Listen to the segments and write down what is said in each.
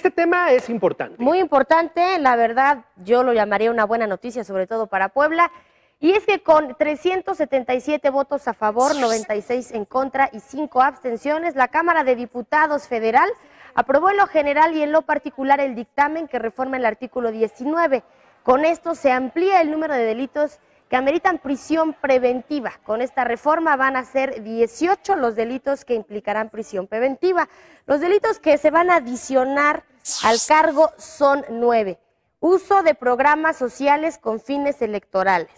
este tema es importante. Muy importante, la verdad, yo lo llamaría una buena noticia, sobre todo para Puebla. Y es que con 377 votos a favor, 96 en contra y 5 abstenciones, la Cámara de Diputados Federal aprobó en lo general y en lo particular el dictamen que reforma el artículo 19. Con esto se amplía el número de delitos que ameritan prisión preventiva. Con esta reforma van a ser 18 los delitos que implicarán prisión preventiva. Los delitos que se van a adicionar al cargo son nueve. Uso de programas sociales con fines electorales.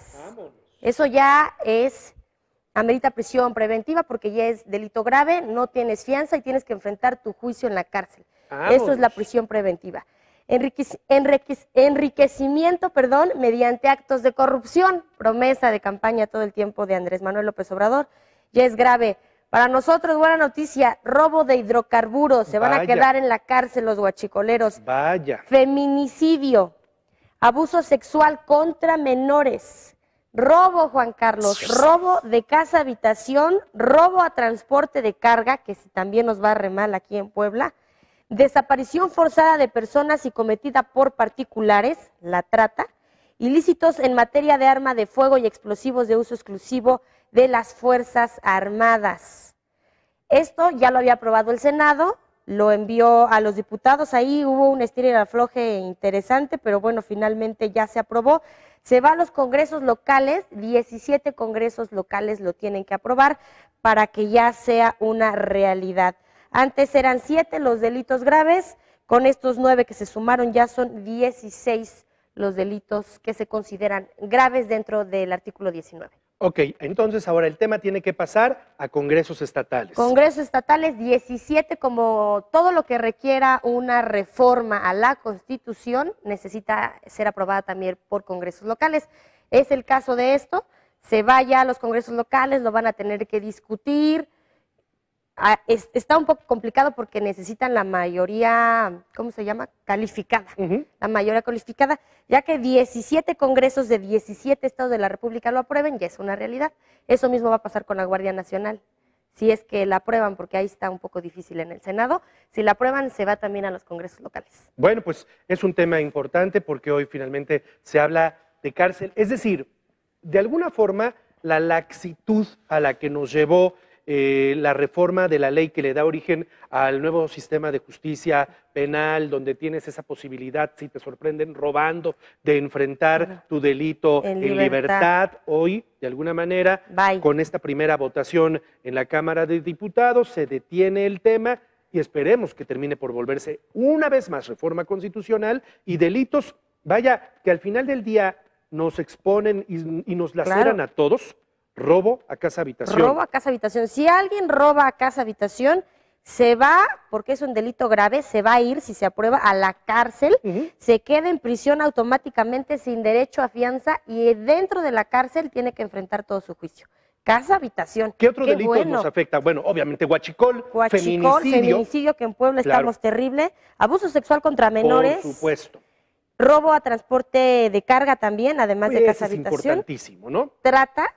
Eso ya es, amerita prisión preventiva porque ya es delito grave, no tienes fianza y tienes que enfrentar tu juicio en la cárcel. Eso es la prisión preventiva. enriquecimiento, perdón, mediante actos de corrupción, promesa de campaña todo el tiempo de Andrés Manuel López Obrador, ya es grave para nosotros, buena noticia, robo de hidrocarburos, se van a quedar en la cárcel los guachicoleros. Vaya. Feminicidio, abuso sexual contra menores, robo, Juan Carlos, robo de casa habitación, robo a transporte de carga, que también nos va a mal aquí en Puebla, desaparición forzada de personas y cometida por particulares, la trata, ilícitos en materia de arma de fuego y explosivos de uso exclusivo de las Fuerzas Armadas. Esto ya lo había aprobado el Senado, lo envió a los diputados, ahí hubo un estilo afloje interesante, pero bueno, finalmente ya se aprobó. Se va a los congresos locales, 17 congresos locales lo tienen que aprobar para que ya sea una realidad. Antes eran 7 los delitos graves, con estos 9 que se sumaron ya son 16 los delitos que se consideran graves dentro del artículo 19. Ok, entonces ahora el tema tiene que pasar a congresos estatales. Congresos estatales 17, como todo lo que requiera una reforma a la Constitución, necesita ser aprobada también por congresos locales. Es el caso de esto, se va ya a los congresos locales, lo van a tener que discutir, Ah, está un poco complicado porque necesitan la mayoría, ¿cómo se llama? Calificada. La mayoría calificada, ya que 17 congresos de 17 estados de la República lo aprueben, ya es una realidad. Eso mismo va a pasar con la Guardia Nacional. Si es que la aprueban, porque ahí está un poco difícil en el Senado, si la aprueban se va también a los congresos locales. Bueno, pues es un tema importante porque hoy finalmente se habla de cárcel. Es decir, de alguna forma, la laxitud a la que nos llevó eh, la reforma de la ley que le da origen al nuevo sistema de justicia penal, donde tienes esa posibilidad, si te sorprenden robando, de enfrentar tu delito en, libertad. Hoy, de alguna manera, con esta primera votación en la Cámara de Diputados, se detiene el tema y esperemos que termine por volverse una vez más reforma constitucional y delitos, vaya, que al final del día nos exponen y, nos laceran a todos robo a casa habitación. Robo a casa habitación. Si alguien roba a casa habitación, se va, porque es un delito grave, se va a ir, si se aprueba, a la cárcel, se queda en prisión automáticamente sin derecho a fianza y dentro de la cárcel tiene que enfrentar todo su juicio. Casa, habitación. ¿Qué otro delito nos afecta? Bueno, obviamente huachicol, huachicol feminicidio. que en Puebla estamos terrible, abuso sexual contra menores. Por supuesto. Robo a transporte de carga también, además de casa, habitación. Es importantísimo, ¿no? Trata,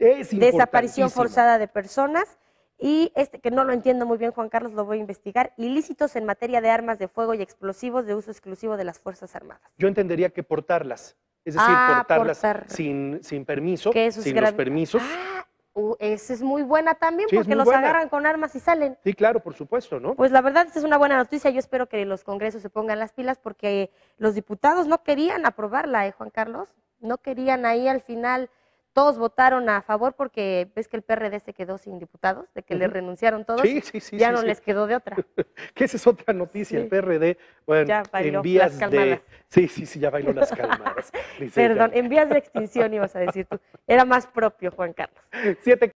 Desaparición forzada de personas. Y este, que no lo entiendo muy bien, Juan Carlos, lo voy a investigar. Ilícitos en materia de armas de fuego y explosivos de uso exclusivo de las Fuerzas Armadas. Yo entendería que portarlas. Es decir, ah, portarlas sin, permiso, sin los permisos. Ah, esa es muy buena también, porque los agarran con armas y salen. Sí, claro, por supuesto, ¿no? Pues la verdad, esa es una buena noticia. Yo espero que los congresos se pongan las pilas porque los diputados no querían aprobarla, ¿eh, Juan Carlos? No querían ahí al final todos votaron a favor porque ves que el PRD se quedó sin diputados, de que le renunciaron todos, ya no les quedó de otra. que esa es otra noticia, el PRD, bueno, de... Sí, sí, sí, ya bailó las calmadas. Perdón, en vías de extinción ibas a decir tú. Era más propio, Juan Carlos. Siete...